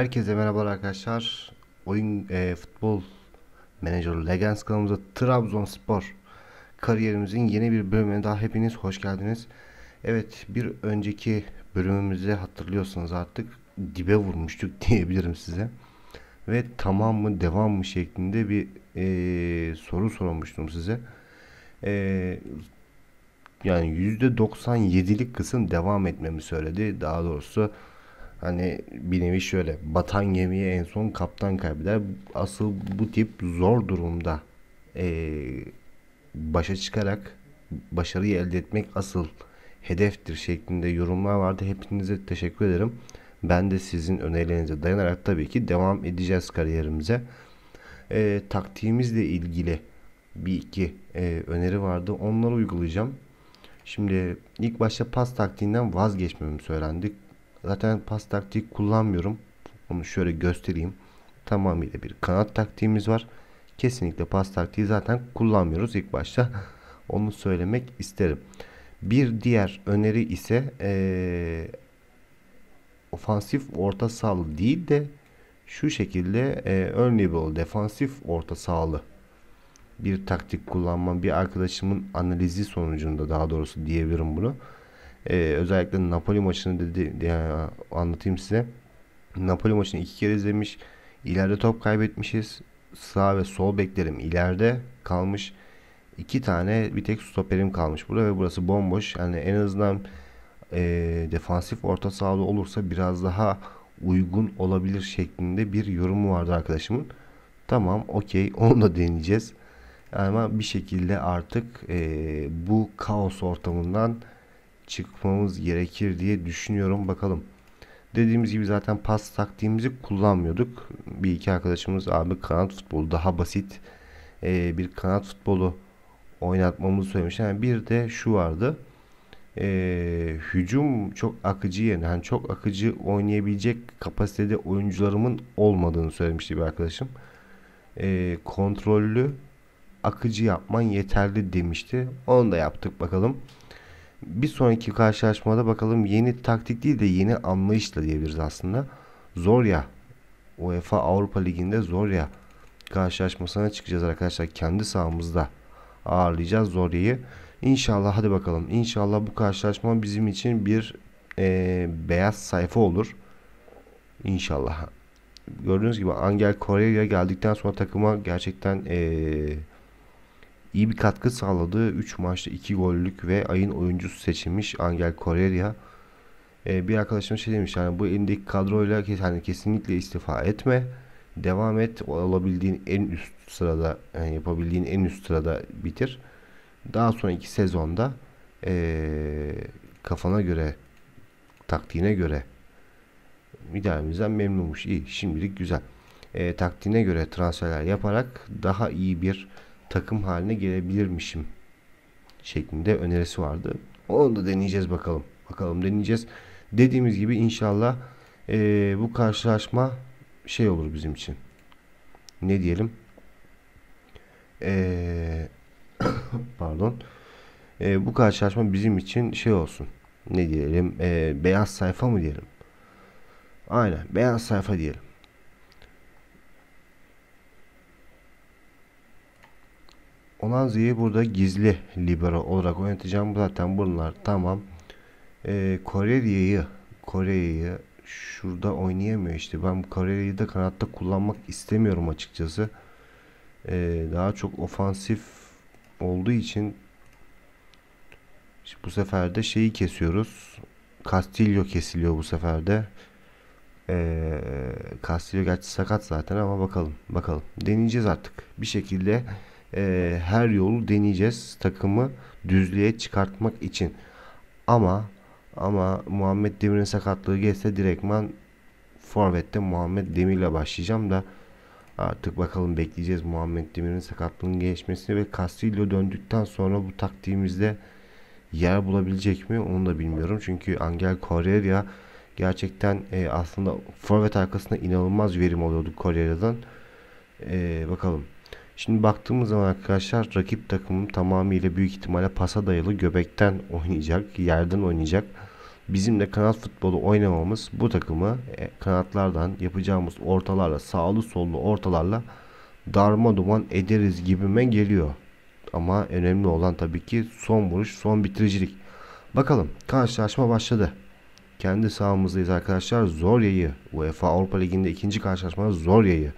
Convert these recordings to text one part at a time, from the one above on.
Herkese merhabalar arkadaşlar. Oyun e, futbol menajer Legends kanalımıza Trabzonspor kariyerimizin yeni bir bölümüne daha hepiniz hoş geldiniz. Evet bir önceki bölümümüzde hatırlıyorsanız artık dibe vurmuştuk diyebilirim size. Ve tamam mı devam mı şeklinde bir e, soru sormuştum size. E, yani %97'lik kısım devam etmemi söyledi. Daha doğrusu Hani bir nevi şöyle batan gemiye en son kaptan kaybeder. Asıl bu tip zor durumda e, başa çıkarak başarıyı elde etmek asıl hedeftir şeklinde yorumlar vardı. Hepinize teşekkür ederim. Ben de sizin önerilerinize dayanarak tabii ki devam edeceğiz kariyerimize. E, taktiğimizle ilgili bir iki e, öneri vardı. Onları uygulayacağım. Şimdi ilk başta pas taktiğinden vazgeçmemiz söylendi. Zaten pas taktiği kullanmıyorum. Onu şöyle göstereyim. Tamamıyla bir kanat taktiğimiz var. Kesinlikle pas taktiği zaten kullanmıyoruz ilk başta. Onu söylemek isterim. Bir diğer öneri ise ee, ofansif orta sağlı değil de şu şekilde e, ön libero defansif orta sağlı bir taktik kullanmam bir arkadaşımın analizi sonucunda daha doğrusu diyebilirim bunu ee, özellikle Napoli maçını dedi, yani anlatayım size. Napoli maçını iki kere izlemiş. İleride top kaybetmişiz. Sağ ve sol beklerim ileride kalmış. İki tane bir tek stoperim kalmış burada ve burası bomboş. Yani en azından e, defansif orta sahada olursa biraz daha uygun olabilir şeklinde bir yorumu vardı arkadaşımın. Tamam okey onu da deneyeceğiz. Ama bir şekilde artık e, bu kaos ortamından çıkmamız gerekir diye düşünüyorum bakalım. Dediğimiz gibi zaten pas taktiğimizi kullanmıyorduk. Bir iki arkadaşımız abi kanat futbolu daha basit e, bir kanat futbolu oynatmamızı söylemiş. Yani bir de şu vardı. E, hücum çok akıcı yani, yani çok akıcı oynayabilecek kapasitede oyuncularımın olmadığını söylemişti bir arkadaşım. E, kontrollü akıcı yapman yeterli demişti. Onu da yaptık bakalım bir sonraki karşılaşmada bakalım yeni taktik değil de yeni anlayışla diyebiliriz aslında. Zorya UEFA Avrupa Ligi'nde Zorya karşılaşmasına çıkacağız arkadaşlar. Kendi sahamızda ağırlayacağız Zorya'yı. İnşallah hadi bakalım. İnşallah bu karşılaşma bizim için bir e, beyaz sayfa olur. İnşallah. Gördüğünüz gibi Angel Correa geldikten sonra takıma gerçekten eee iyi bir katkı sağladı. 3 maçta 2 gollük ve ayın oyuncusu seçilmiş Angel Correa. Ee, bir arkadaşım şey demiş yani bu elindeki kadroyla yani kesinlikle istifa etme. Devam et. Olabildiğin en üst sırada yani yapabildiğin en üst sırada bitir. Daha sonraki sezonda ee, kafana göre taktiğine göre idaremizden memnunmuş. İyi şimdilik güzel. E, taktiğine göre transferler yaparak daha iyi bir takım haline gelebilirmişim şeklinde önerisi vardı. Onu da deneyeceğiz bakalım. Bakalım deneyeceğiz. Dediğimiz gibi inşallah e, bu karşılaşma şey olur bizim için. Ne diyelim? E, pardon. E, bu karşılaşma bizim için şey olsun. Ne diyelim? E, beyaz sayfa mı diyelim? Aynen beyaz sayfa diyelim. Olanzi'yi burada gizli libero olarak oynatacağım. Zaten bunlar tamam. E, ee, Kore'yi Kore'yi şurada oynayamıyor işte. Ben Kore'yi de kanatta kullanmak istemiyorum açıkçası. E, daha çok ofansif olduğu için işte bu sefer de şeyi kesiyoruz. Castillo kesiliyor bu sefer de. E, Castillo gerçi sakat zaten ama bakalım. Bakalım. Deneyeceğiz artık. Bir şekilde e, her yolu deneyeceğiz takımı düzlüğe çıkartmak için. Ama ama Muhammed Demir'in sakatlığı geçse direktman Forvet'te Muhammed Demir'le başlayacağım da artık bakalım bekleyeceğiz Muhammed Demir'in sakatlığının geçmesini ve Castillo döndükten sonra bu taktiğimizde yer bulabilecek mi onu da bilmiyorum. Çünkü Angel Correa gerçekten e, aslında forvet arkasında inanılmaz verim alıyorduk Correa'dan. E, bakalım. Şimdi baktığımız zaman arkadaşlar rakip takımım tamamıyla büyük ihtimalle pasa dayalı göbekten oynayacak, yerden oynayacak. Bizim de kanat futbolu oynamamız bu takımı e, kanatlardan yapacağımız ortalarla, sağlı sollu ortalarla darma duman ederiz gibime geliyor. Ama önemli olan tabii ki son vuruş, son bitiricilik. Bakalım karşılaşma başladı. Kendi sahamızdayız arkadaşlar. Zorya'yı UEFA Avrupa Ligi'nde ikinci karşılaşma Zorya'yı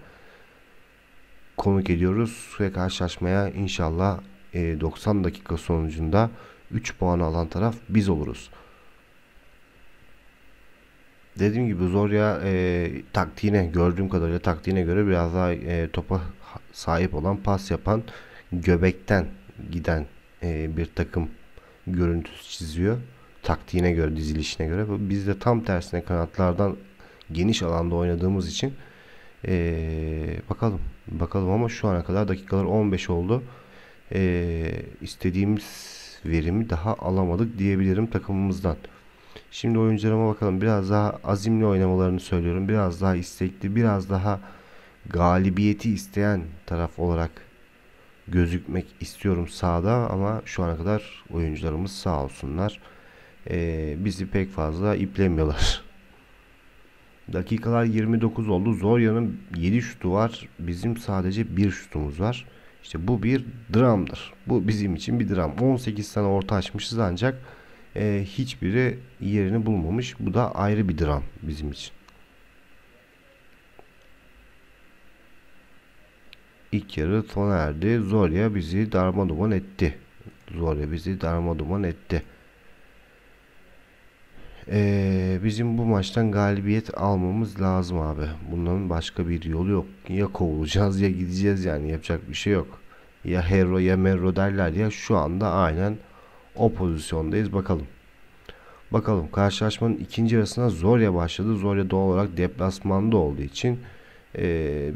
konuk ediyoruz ve karşılaşmaya inşallah 90 e, dakika sonucunda 3 puan alan taraf biz oluruz. Dediğim gibi Zorya e, taktiğine gördüğüm kadarıyla taktiğine göre biraz daha e, topa sahip olan pas yapan göbekten giden e, bir takım görüntüsü çiziyor. Taktiğine göre dizilişine göre biz de tam tersine kanatlardan geniş alanda oynadığımız için ee, bakalım. Bakalım ama şu ana kadar dakikalar 15 oldu. Ee, istediğimiz verimi daha alamadık diyebilirim takımımızdan. Şimdi oyuncularıma bakalım. Biraz daha azimli oynamalarını söylüyorum. Biraz daha istekli, biraz daha galibiyeti isteyen taraf olarak gözükmek istiyorum sağda ama şu ana kadar oyuncularımız sağ olsunlar. Ee, bizi pek fazla iplemiyorlar. Dakikalar 29 oldu. Zorya'nın 7 şutu var. Bizim sadece 1 şutumuz var. İşte bu bir dramdır. Bu bizim için bir dram. 18 tane orta açmışız ancak e, hiçbiri yerini bulmamış. Bu da ayrı bir dram bizim için. İlk yarı sona erdi. Zorya bizi darma duman etti. Zorya bizi darma duman etti. Ee, bizim bu maçtan galibiyet almamız lazım abi. Bunların başka bir yolu yok. Ya kovulacağız ya gideceğiz yani yapacak bir şey yok. Ya Hero ya Merro derler ya şu anda aynen o pozisyondayız bakalım. Bakalım karşılaşmanın ikinci yarısına Zorya başladı. Zorya doğal olarak deplasmanda olduğu için e,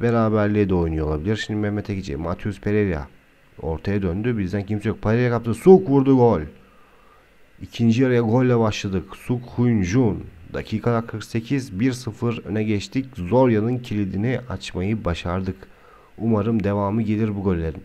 beraberliğe de oynuyor olabilir. Şimdi Mehmet Ekici, Matius Pereira ortaya döndü. Bizden kimse yok. Pereira kaptı. Soğuk vurdu gol. İkinci yarıya golle başladık. Su Kuyuncun. Dakikada 48 1-0 öne geçtik. Zorya'nın kilidini açmayı başardık. Umarım devamı gelir bu gollerin.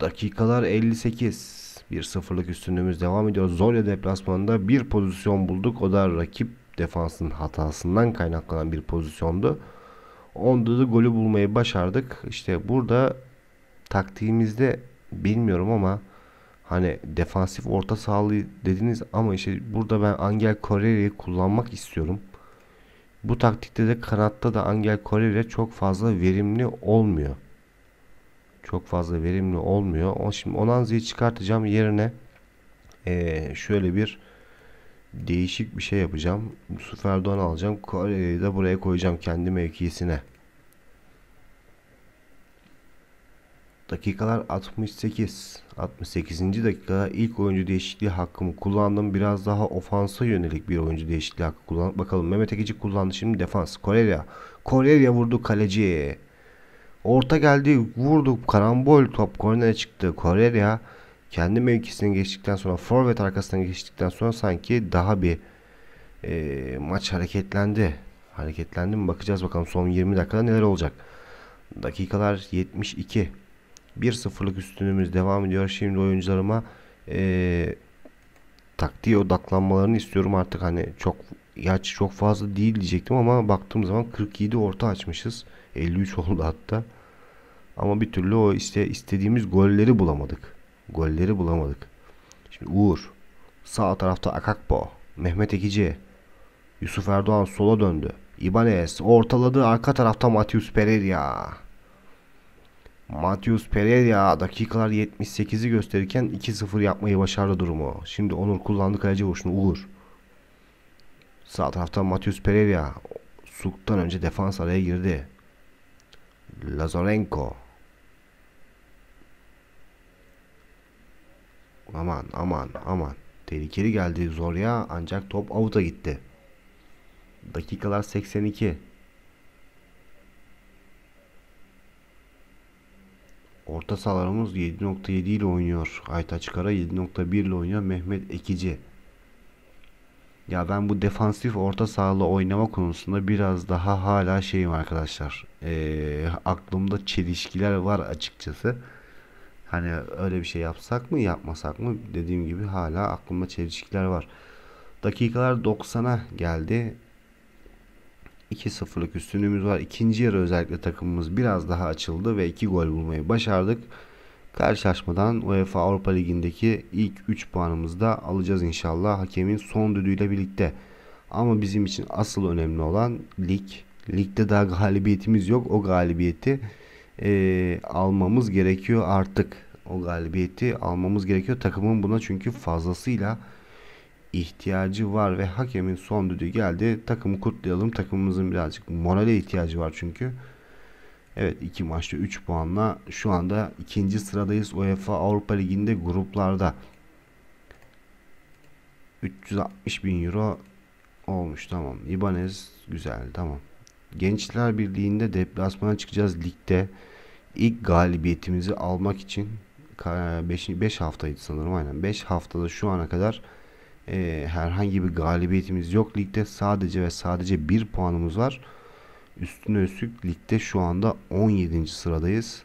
Dakikalar 58. 1-0'lık üstünlüğümüz devam ediyor. Zorya deplasmanında bir pozisyon bulduk. O da rakip defansın hatasından kaynaklanan bir pozisyondu. Onda da golü bulmayı başardık. İşte burada taktiğimizde bilmiyorum ama hani defansif orta sahalı dediniz ama işte burada ben Angel Correa'yı kullanmak istiyorum. Bu taktikte de kanatta da Angel Correa çok fazla verimli olmuyor. Çok fazla verimli olmuyor. O Şimdi Onanzi'yi çıkartacağım yerine ee, şöyle bir değişik bir şey yapacağım. Bu sefer alacağım. Kore'yi de buraya koyacağım kendi mevkisine. Dakikalar 68. 68. dakikada ilk oyuncu değişikliği hakkımı kullandım. Biraz daha ofansa yönelik bir oyuncu değişikliği hakkı kullan. Bakalım Mehmet Ekici kullandı şimdi defans. Korelya. Korelya vurdu kaleciye. Orta geldi vurdu karambol top korneye çıktı. Korelya kendi mevkisine geçtikten sonra forvet arkasına geçtikten sonra sanki daha bir e, maç hareketlendi. Hareketlendi mi bakacağız bakalım son 20 dakikada neler olacak. Dakikalar 72. 1-0'lık üstünlüğümüz devam ediyor. Şimdi oyuncularıma e, taktiğe odaklanmalarını istiyorum artık. Hani çok yaç çok fazla değil diyecektim ama baktığım zaman 47 orta açmışız. 53 oldu hatta. Ama bir türlü o işte istediğimiz golleri bulamadık. Golleri bulamadık. Şimdi Uğur. Sağ tarafta Akakpo. Mehmet Ekici. Yusuf Erdoğan sola döndü. Ibanez ortaladı arka tarafta Matius Pereira. Matius Pereira dakikalar 78'i gösterirken 2-0 yapmayı başardı durumu. Şimdi Onur kullandı kaleci vuruşunu Uğur. Sağ tarafta Matius Pereira. Suk'tan önce defans araya girdi. Lazarenko. Aman aman aman. Tehlikeli geldi Zorya ancak top avuta gitti. Dakikalar 82. Orta sahalarımız 7.7 ile oynuyor. Aytaç Kara 7.1 ile oynuyor. Mehmet Ekici. Ya ben bu defansif orta sahalı oynama konusunda biraz daha hala şeyim arkadaşlar. Ee, aklımda çelişkiler var açıkçası. Hani öyle bir şey yapsak mı yapmasak mı dediğim gibi hala aklımda çelişkiler var. Dakikalar 90'a geldi. 2-0'lık üstünlüğümüz var. İkinci yarı özellikle takımımız biraz daha açıldı ve 2 gol bulmayı başardık. Karşılaşmadan UEFA Avrupa Ligi'ndeki ilk 3 puanımızı da alacağız inşallah hakemin son düdüğüyle birlikte. Ama bizim için asıl önemli olan lig. Ligde daha galibiyetimiz yok. O galibiyeti e, almamız gerekiyor artık. O galibiyeti almamız gerekiyor. Takımın buna çünkü fazlasıyla ihtiyacı var ve hakemin son düdüğü geldi. Takımı kutlayalım. Takımımızın birazcık morale ihtiyacı var çünkü. Evet iki maçta 3 puanla şu anda ikinci sıradayız UEFA Avrupa Ligi'nde gruplarda. 360 bin euro olmuş tamam. Ibanez güzel tamam. Gençler Birliği'nde deplasmana çıkacağız ligde. ilk galibiyetimizi almak için 5 haftaydı sanırım aynen. 5 haftada şu ana kadar e, herhangi bir galibiyetimiz yok ligde. Sadece ve sadece 1 puanımız var. Üstüne üstlük ligde şu anda 17. sıradayız.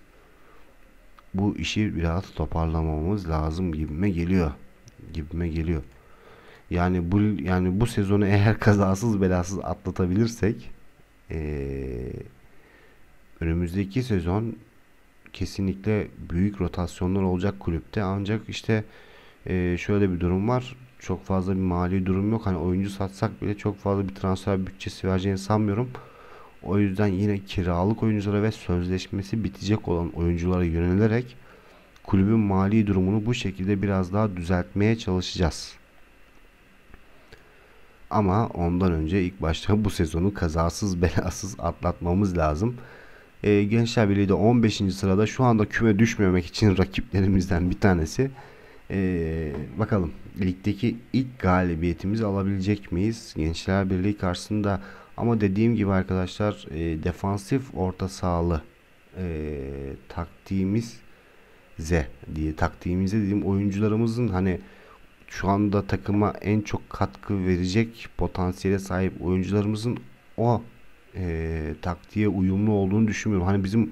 Bu işi biraz toparlamamız lazım gibime geliyor. Gibime geliyor. Yani bu yani bu sezonu eğer kazasız belasız atlatabilirsek ee, önümüzdeki sezon kesinlikle büyük rotasyonlar olacak kulüpte ancak işte e, şöyle bir durum var çok fazla bir mali durum yok hani oyuncu satsak bile çok fazla bir transfer bütçesi vereceğini sanmıyorum o yüzden yine kiralık oyunculara ve sözleşmesi bitecek olan oyunculara yönelerek kulübün mali durumunu bu şekilde biraz daha düzeltmeye çalışacağız. Ama ondan önce ilk başta bu sezonu kazasız belasız atlatmamız lazım. E, Gençler Birliği de 15. sırada şu anda küme düşmemek için rakiplerimizden bir tanesi. E, bakalım ligdeki ilk galibiyetimizi alabilecek miyiz Gençler Birliği karşısında? Ama dediğim gibi arkadaşlar e, defansif orta sahalı e, taktiğimiz Z diye taktiğimize dediğim oyuncularımızın hani şu anda takıma en çok katkı verecek potansiyele sahip oyuncularımızın o e, taktiğe uyumlu olduğunu düşünmüyorum. Hani bizim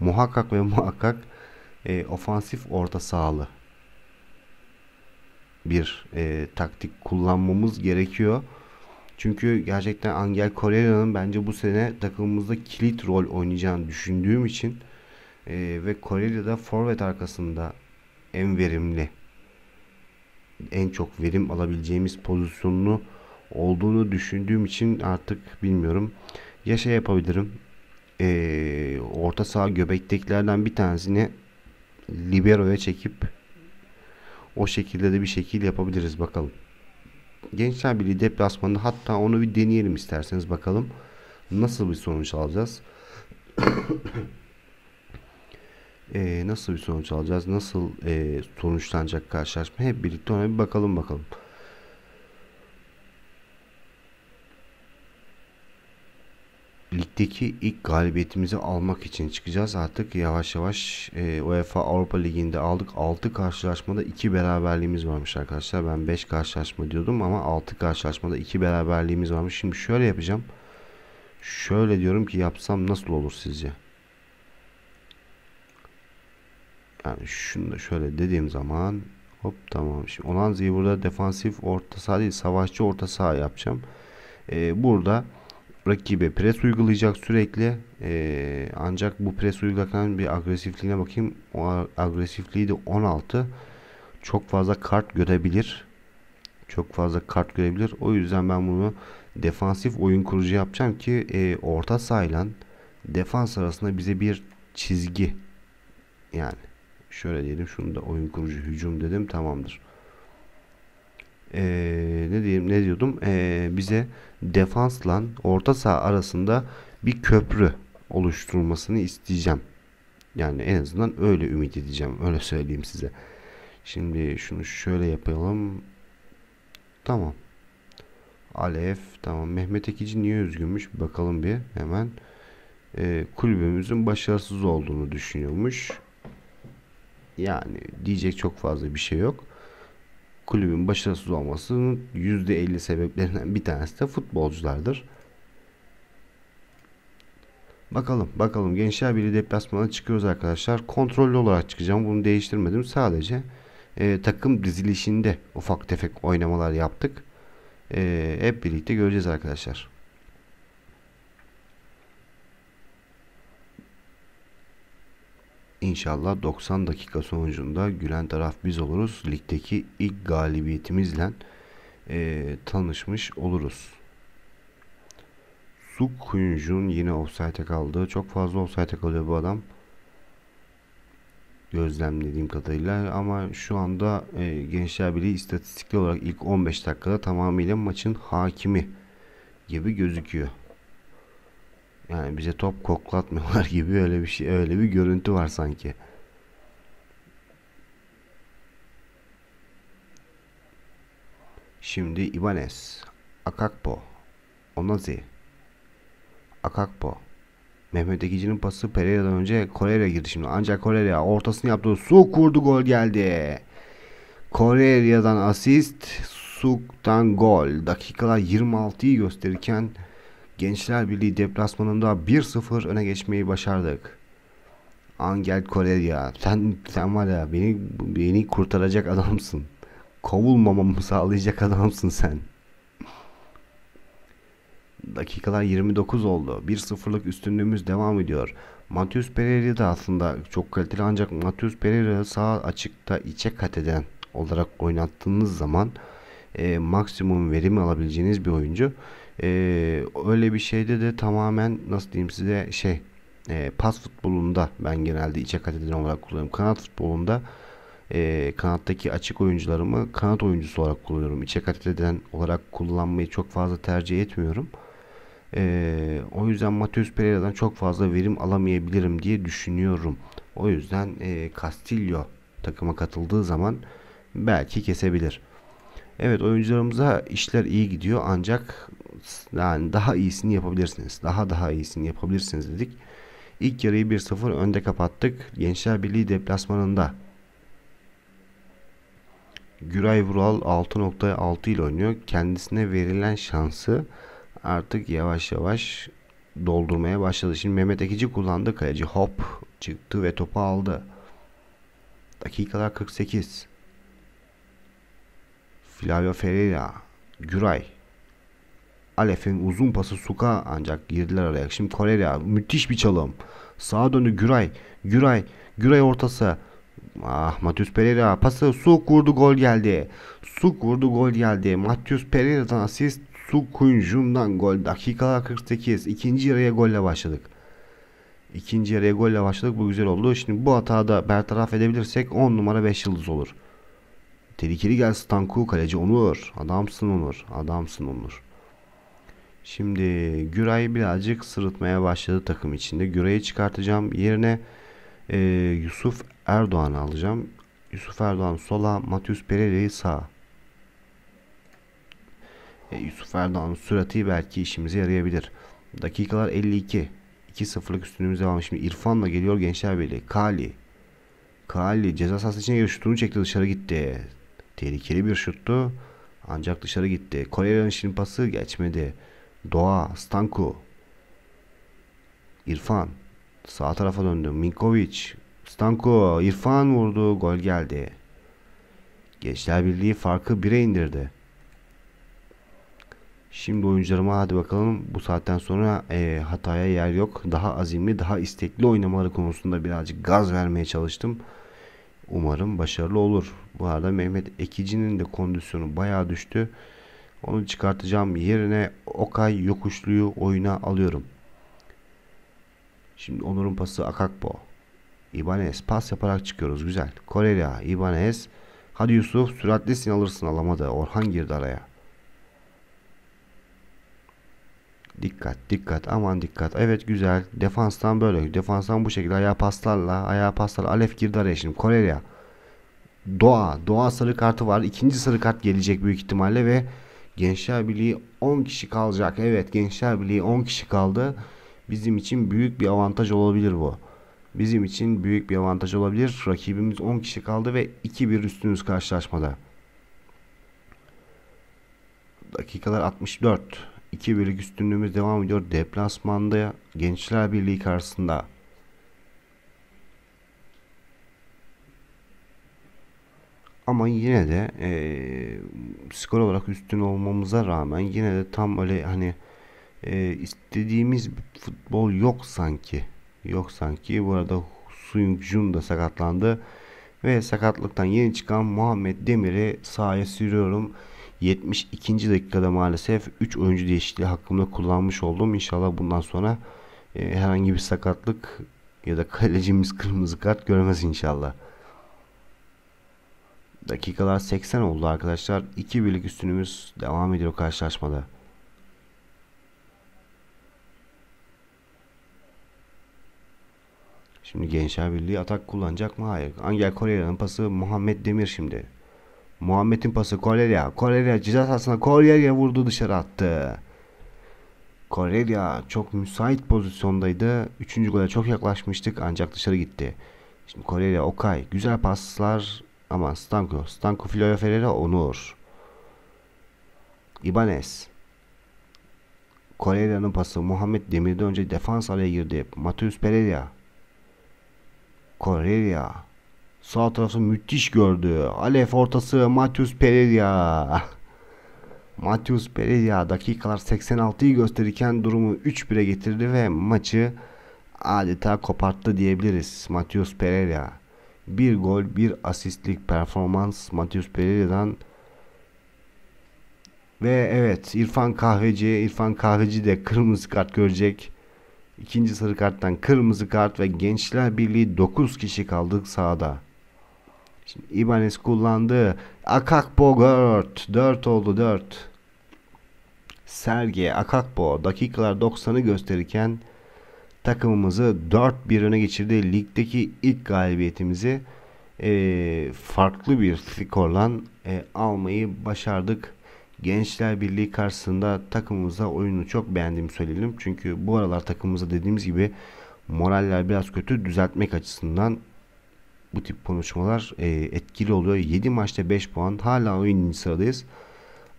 muhakkak ve muhakkak e, ofansif orta sahalı bir e, taktik kullanmamız gerekiyor. Çünkü gerçekten Angel Correa'nın bence bu sene takımımızda kilit rol oynayacağını düşündüğüm için e, ve Correa da forvet arkasında en verimli en çok verim alabileceğimiz pozisyonunu olduğunu düşündüğüm için artık bilmiyorum. Ya şey yapabilirim. E, orta saha göbektekilerden bir tanesini libero'ya çekip o şekilde de bir şekil yapabiliriz bakalım. Gençler Birliği deplasmanında hatta onu bir deneyelim isterseniz bakalım nasıl bir sonuç alacağız. e, nasıl bir sonuç alacağız, nasıl e, sonuçlanacak karşılaşma hep birlikte ona bir bakalım bakalım. ligdeki ilk galibiyetimizi almak için çıkacağız. Artık yavaş yavaş e, UEFA Avrupa Ligi'nde aldık. 6 karşılaşmada 2 beraberliğimiz varmış arkadaşlar. Ben 5 karşılaşma diyordum ama 6 karşılaşmada 2 beraberliğimiz varmış. Şimdi şöyle yapacağım. Şöyle diyorum ki yapsam nasıl olur sizce? Yani şunu da şöyle dediğim zaman hop tamam. Şimdi Olanzi'yi burada defansif orta saha değil savaşçı orta saha yapacağım. Ee, burada rakibe pres uygulayacak sürekli. Ee, ancak bu pres uygularken bir agresifliğine bakayım. O agresifliği de 16. Çok fazla kart görebilir. Çok fazla kart görebilir. O yüzden ben bunu defansif oyun kurucu yapacağım ki e, orta sahayla defans arasında bize bir çizgi yani şöyle diyelim şunu da oyun kurucu hücum dedim tamamdır. Ee, ne diyeyim ne diyordum ee, bize defansla orta saha arasında bir köprü oluşturulmasını isteyeceğim. Yani en azından öyle ümit edeceğim. Öyle söyleyeyim size. Şimdi şunu şöyle yapalım. Tamam. Alef tamam. Mehmet Ekici niye üzgünmüş? Bakalım bir hemen. Ee, kulübümüzün başarısız olduğunu düşünüyormuş yani diyecek çok fazla bir şey yok. Kulübün başarısız olmasının %50 sebeplerinden bir tanesi de futbolculardır. Bakalım bakalım Gençler Birliği deplasmana çıkıyoruz arkadaşlar. Kontrollü olarak çıkacağım. Bunu değiştirmedim. Sadece e, takım dizilişinde ufak tefek oynamalar yaptık. E, hep birlikte göreceğiz arkadaşlar. İnşallah 90 dakika sonucunda gülen taraf biz oluruz. Ligdeki ilk galibiyetimizle e, tanışmış oluruz. Suk Kuyuncu'nun yine offside'e kaldı. Çok fazla offside'e kalıyor bu adam. Gözlemlediğim kadarıyla ama şu anda e, Gençler Birliği istatistikli olarak ilk 15 dakikada tamamıyla maçın hakimi gibi gözüküyor. Yani bize top koklatmıyorlar gibi öyle bir şey öyle bir görüntü var sanki. Şimdi Ibanez, Akakpo, Onazi, Akakpo. Mehmet Ekici'nin pası Pereira'dan önce Kore'ye girdi şimdi. Ancak Korea ortasını yaptı. Su kurdu gol geldi. Korea'dan asist, Suk'tan gol. Dakikalar 26'yı gösterirken Gençler Birliği deplasmanında 1-0 öne geçmeyi başardık. Angel Correa sen sen var ya beni beni kurtaracak adamsın. Kovulmamamı sağlayacak adamsın sen. Dakikalar 29 oldu. 1-0'lık üstünlüğümüz devam ediyor. Matius Pereira da aslında çok kaliteli ancak Matius Pereira sağ açıkta içe kat eden olarak oynattığınız zaman e, maksimum verim alabileceğiniz bir oyuncu. Ee, öyle bir şeyde de tamamen nasıl diyeyim size şey e, pas futbolunda ben genelde içe katedin olarak kullanıyorum. Kanat futbolunda e, kanattaki açık oyuncularımı kanat oyuncusu olarak kullanıyorum. İçe katedin olarak kullanmayı çok fazla tercih etmiyorum. E, o yüzden Mateus Pereira'dan çok fazla verim alamayabilirim diye düşünüyorum. O yüzden e, Castillo takıma katıldığı zaman belki kesebilir. Evet oyuncularımıza işler iyi gidiyor ancak yani daha iyisini yapabilirsiniz. Daha daha iyisini yapabilirsiniz dedik. İlk yarıyı 1-0 önde kapattık. Gençler Birliği deplasmanında. Güray Vural 6.6 ile oynuyor. Kendisine verilen şansı artık yavaş yavaş doldurmaya başladı. Şimdi Mehmet Ekici kullandı. Kaleci hop çıktı ve topu aldı. Dakikalar 48. Flavio Ferreira, Güray. Alef'in uzun pası Suka ancak girdiler araya. Şimdi Korea müthiş bir çalım. Sağa döndü Güray. Güray. Güray ortası. Ah Matius Pereira pası Suk vurdu gol geldi. Suk vurdu gol geldi. Matius Pereira'dan asist su Kunjum'dan gol. Dakikalar 48. İkinci yarıya golle başladık. İkinci yarıya golle başladık. Bu güzel oldu. Şimdi bu hatada bertaraf edebilirsek 10 numara 5 yıldız olur. Tehlikeli gelsin Tanku kaleci Onur. Adamsın Onur. Adamsın Onur. Şimdi Güray birazcık sırıtmaya başladı takım içinde. Güray'ı çıkartacağım. Yerine e, Yusuf Erdoğan'ı alacağım. Yusuf Erdoğan sola, Matius Pereira'yı sağa. E, Yusuf Erdoğan'ın sürati belki işimize yarayabilir. Dakikalar 52. 2-0'lık üstünlüğümüz devam. Şimdi İrfan'la geliyor Gençler Birliği. Kali. Kali ceza sahası içine giriyor. Şutunu çekti dışarı gitti. Tehlikeli bir şuttu ancak dışarı gitti. Kore'nin şimdi pası geçmedi. Doğa, Stanku, İrfan sağ tarafa döndü. Minkovic, Stanko, İrfan vurdu. Gol geldi. Gençler Birliği farkı 1'e indirdi. Şimdi oyuncularıma hadi bakalım bu saatten sonra e, hataya yer yok. Daha azimli, daha istekli oynamaları konusunda birazcık gaz vermeye çalıştım. Umarım başarılı olur. Bu arada Mehmet Ekici'nin de kondisyonu bayağı düştü. Onu çıkartacağım yerine Okay Yokuşlu'yu oyuna alıyorum. Şimdi Onur'un pası Akakpo. Ibanez pas yaparak çıkıyoruz güzel. Korelia, Ibanez. Hadi Yusuf süratlisin alırsın alamadı. Orhan girdi araya. Dikkat dikkat aman dikkat. Evet güzel. Defanstan böyle. Defanstan bu şekilde ayağa paslarla. Ayağa paslarla. Alef girdi araya şimdi. Koreya. Doğa. Doğa sarı kartı var. İkinci sarı kart gelecek büyük ihtimalle ve Gençler Birliği 10 kişi kalacak. Evet Gençler Birliği 10 kişi kaldı. Bizim için büyük bir avantaj olabilir bu. Bizim için büyük bir avantaj olabilir. Rakibimiz 10 kişi kaldı ve 2-1 üstünüz karşılaşmada. Dakikalar 64. 2 birlik üstünlüğümüz devam ediyor. Deplasmanda Gençler Birliği karşısında. Ama yine de e, skor olarak üstün olmamıza rağmen yine de tam öyle hani e, istediğimiz futbol yok sanki. Yok sanki. Bu arada Suyung da sakatlandı. Ve sakatlıktan yeni çıkan Muhammed Demir'i sahaya sürüyorum. 72. dakikada maalesef 3 oyuncu değişikliği hakkımda kullanmış oldum. İnşallah bundan sonra e, herhangi bir sakatlık ya da kalecimiz kırmızı kart görmez inşallah. Dakikalar 80 oldu arkadaşlar. 2 birlik üstünümüz devam ediyor karşılaşmada. Şimdi Gençler Birliği atak kullanacak mı? Hayır. Angel Correa'nın pası Muhammed Demir şimdi. Muhammed'in pası Koreya. Koreya ceza sahasına Koreya vurdu dışarı attı. Koreya çok müsait pozisyondaydı. Üçüncü gole çok yaklaşmıştık ancak dışarı gitti. Şimdi Koreya Okay. Güzel paslar ama Stanko. Stanko Filoya Ferreira Onur. Ibanez. Korea'nın pası Muhammed Demir'de önce defans araya girdi. Matheus Pereira. Korea. Sağ tarafı müthiş gördü. Alef ortası Matius Pereira. Matius Pereira dakikalar 86'yı gösterirken durumu 3-1'e getirdi ve maçı adeta koparttı diyebiliriz. Matius Pereira. Bir gol, bir asistlik performans Matius Pereira'dan ve evet İrfan Kahveci, İrfan Kahveci de kırmızı kart görecek. İkinci sarı karttan kırmızı kart ve Gençler Birliği 9 kişi kaldık sahada. Şimdi Ibanez kullandı. Akak Bogart 4 oldu 4. Sergi akakbo dakikalar 90'ı gösterirken takımımızı 4-1 öne geçirdi. Ligdeki ilk galibiyetimizi e, farklı bir skorla e, almayı başardık. Gençler Birliği karşısında takımımıza oyunu çok beğendiğimi söyleyelim. Çünkü bu aralar takımımıza dediğimiz gibi moraller biraz kötü düzeltmek açısından bu tip konuşmalar e, etkili oluyor. 7 maçta 5 puan. Hala 10. sıradayız.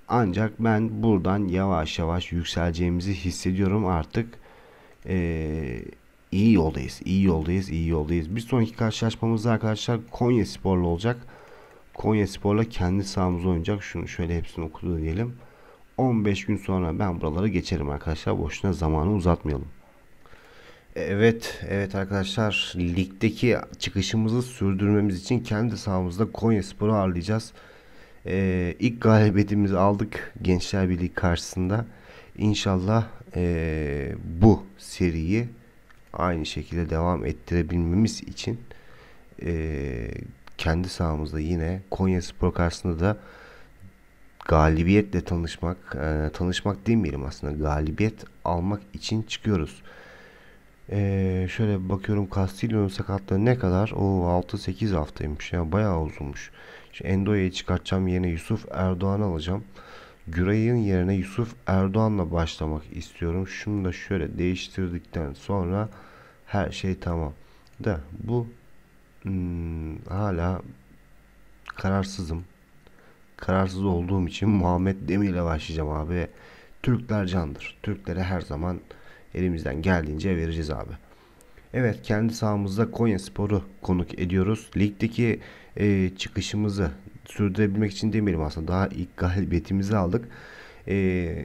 Ancak ben buradan yavaş yavaş yükseleceğimizi hissediyorum artık. E, iyi yoldayız. iyi yoldayız. iyi yoldayız. Bir sonraki karşılaşmamız arkadaşlar Konya Spor'la olacak. Konya Spor'la kendi sahamızda oynayacak. Şunu şöyle hepsini okudu diyelim. 15 gün sonra ben buraları geçerim arkadaşlar. Boşuna zamanı uzatmayalım. E, evet, evet arkadaşlar ligdeki çıkışımızı sürdürmemiz için kendi sahamızda Konya Spor'u ağırlayacağız. Ee, ilk galibiyetimizi aldık Gençler Birliği karşısında. İnşallah ee, bu seriyi aynı şekilde devam ettirebilmemiz için ee, kendi sahamızda yine Konya Spor karşısında da galibiyetle tanışmak, e, tanışmak demeyelim aslında galibiyet almak için çıkıyoruz. Ee, şöyle bakıyorum Castillo'nun sakatlığı ne kadar? O 6-8 haftaymış ya bayağı uzunmuş. Şimdi Endoya'yı çıkartacağım yerine Yusuf Erdoğan alacağım. Güray'ın yerine Yusuf Erdoğan'la başlamak istiyorum. Şunu da şöyle değiştirdikten sonra her şey tamam. Da bu hmm, hala kararsızım. Kararsız olduğum için Muhammed Demi ile başlayacağım abi. Türkler candır. Türklere her zaman elimizden geldiğince vereceğiz abi. Evet kendi sahamızda Konya Sporu konuk ediyoruz. Ligdeki e, çıkışımızı sürdürebilmek için demeyelim aslında daha ilk galibiyetimizi aldık. E,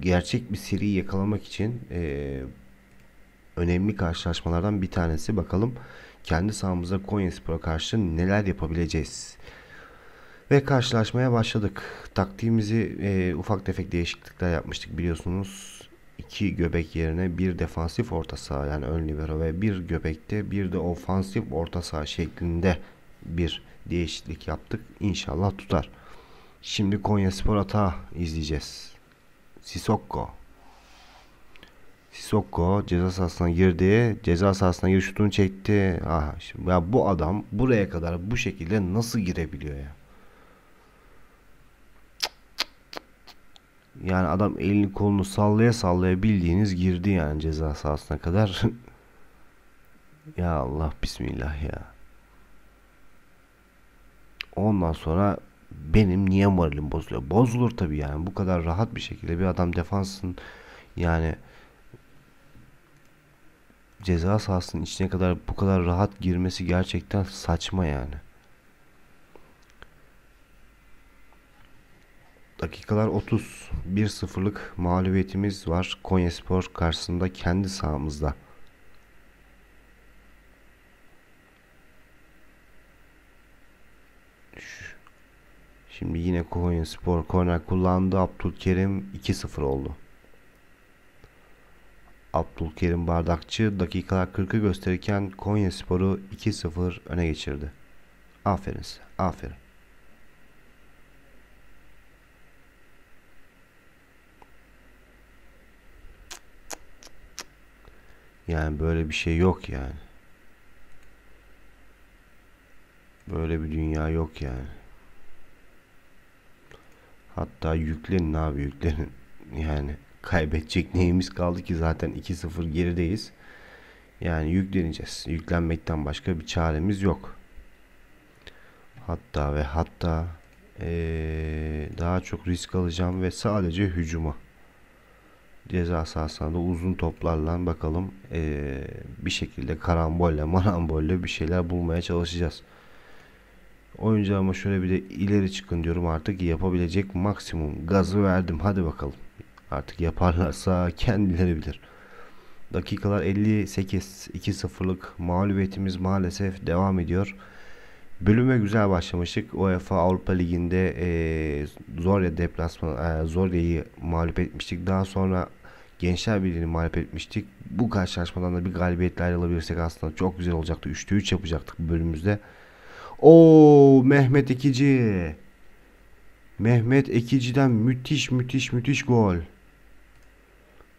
gerçek bir seri yakalamak için e, önemli karşılaşmalardan bir tanesi. Bakalım kendi sahamızda Konya Spor'a karşı neler yapabileceğiz. Ve karşılaşmaya başladık. Taktiğimizi e, ufak tefek değişiklikler yapmıştık biliyorsunuz iki göbek yerine bir defansif orta saha yani ön libero ve bir göbekte bir de ofansif orta saha şeklinde bir değişiklik yaptık. İnşallah tutar. Şimdi Konyaspor Spor Ata izleyeceğiz. Sisokko. Sisokko ceza sahasına girdi. Ceza sahasına gir şutunu çekti. Ah, ya bu adam buraya kadar bu şekilde nasıl girebiliyor ya? Yani adam elini kolunu sallaya sallaya bildiğiniz girdi yani ceza sahasına kadar. ya Allah bismillah ya. Ondan sonra benim niye moralim bozuluyor? Bozulur tabi yani. Bu kadar rahat bir şekilde bir adam defansın yani ceza sahasının içine kadar bu kadar rahat girmesi gerçekten saçma yani. Dakikalar 30. 1-0'lık mağlubiyetimiz var. Konyaspor karşısında kendi sahamızda. Şimdi yine Konyaspor korner kullandı. Abdülkerim 2-0 oldu. Abdülkerim Bardakçı dakikalar 40'ı gösterirken Konyaspor'u 2-0 öne geçirdi. Aferin size. Aferin. Yani böyle bir şey yok yani. Böyle bir dünya yok yani. Hatta yüklenin abi yüklenin. Yani kaybedecek neyimiz kaldı ki zaten 2-0 gerideyiz. Yani yükleneceğiz. Yüklenmekten başka bir çaremiz yok. Hatta ve hatta ee, daha çok risk alacağım ve sadece hücuma ceza sahasında uzun toplarla bakalım e, bir şekilde karambolle marambolle bir şeyler bulmaya çalışacağız. Oyuncu ama şöyle bir de ileri çıkın diyorum artık yapabilecek maksimum gazı verdim hadi bakalım. Artık yaparlarsa kendileri bilir. Dakikalar 58 2-0'lık mağlubiyetimiz maalesef devam ediyor. Bölüme güzel başlamıştık. UEFA Avrupa Ligi'nde e, Zorya deplasman e, Zorya'yı mağlup etmiştik. Daha sonra Gençler Birliği'ni mağlup etmiştik. Bu karşılaşmadan da bir galibiyetle ayrılabilirsek aslında çok güzel olacaktı. 3'te 3 yapacaktık bu bölümümüzde. O Mehmet Ekici. Mehmet Ekici'den müthiş müthiş müthiş gol.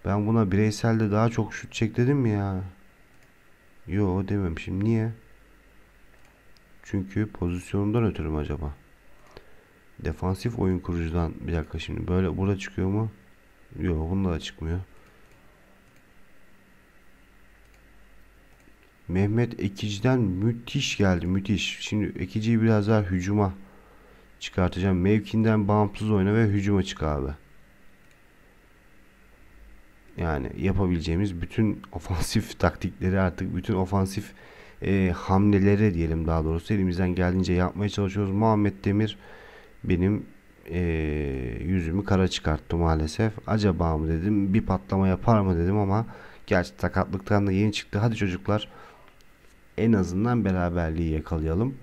Ben buna bireyselde daha çok şut çek dedim ya. Yo dememişim. Niye? Çünkü pozisyonundan ötürü mü acaba? Defansif oyun kurucudan bir dakika şimdi böyle burada çıkıyor mu? Yok bunda da çıkmıyor. Mehmet Ekici'den müthiş geldi müthiş. Şimdi Ekici'yi biraz daha hücuma çıkartacağım. Mevkinden bağımsız oyna ve hücuma çık abi. Yani yapabileceğimiz bütün ofansif taktikleri artık bütün ofansif e, hamlelere diyelim daha doğrusu elimizden geldiğince yapmaya çalışıyoruz. Muhammed Demir benim e, yüzümü kara çıkarttı maalesef. Acaba mı dedim bir patlama yapar mı dedim ama gerçi takatlıktan da yeni çıktı. Hadi çocuklar en azından beraberliği yakalayalım.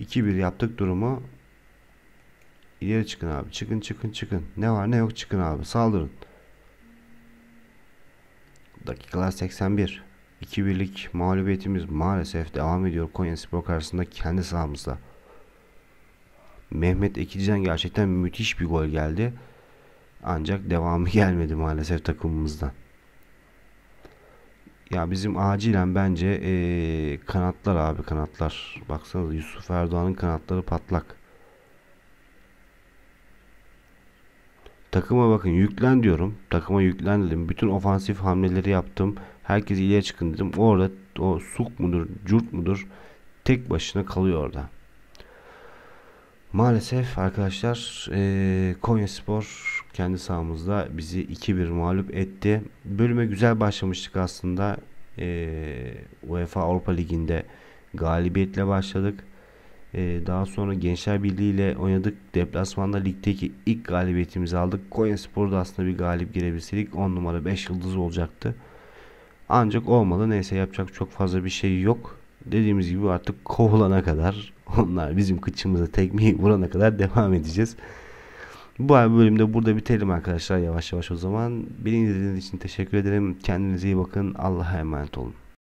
2-1 yaptık durumu. İleri çıkın abi. Çıkın çıkın çıkın. Ne var ne yok çıkın abi. Saldırın. Dakikalar 81. 2 birlik mağlubiyetimiz maalesef devam ediyor Konya Spor karşısında kendi sahamızda. Mehmet Ekici'den gerçekten müthiş bir gol geldi. Ancak devamı gelmedi maalesef takımımızdan. Ya bizim acilen bence ee, kanatlar abi kanatlar. Baksanıza Yusuf Erdoğan'ın kanatları patlak. Takıma bakın yüklen diyorum. Takıma yüklen dedim. Bütün ofansif hamleleri yaptım. Herkes ileri çıkın dedim. Orada o suk mudur, curt mudur tek başına kalıyor orada. Maalesef arkadaşlar e, Konya Spor kendi sahamızda bizi 2-1 mağlup etti. Bölüme güzel başlamıştık aslında. E, UEFA Avrupa Ligi'nde galibiyetle başladık. Ee, daha sonra Gençler Birliği ile oynadık. Deplasmanda ligdeki ilk galibiyetimizi aldık. Konya Spor'da aslında bir galip girebilseydik 10 numara 5 yıldız olacaktı. Ancak olmadı. Neyse yapacak çok fazla bir şey yok. Dediğimiz gibi artık kovulana kadar onlar bizim kıçımıza tekmeyi vurana kadar devam edeceğiz. Bu bölümde burada bitelim arkadaşlar yavaş yavaş o zaman. Beni izlediğiniz için teşekkür ederim. Kendinize iyi bakın. Allah'a emanet olun.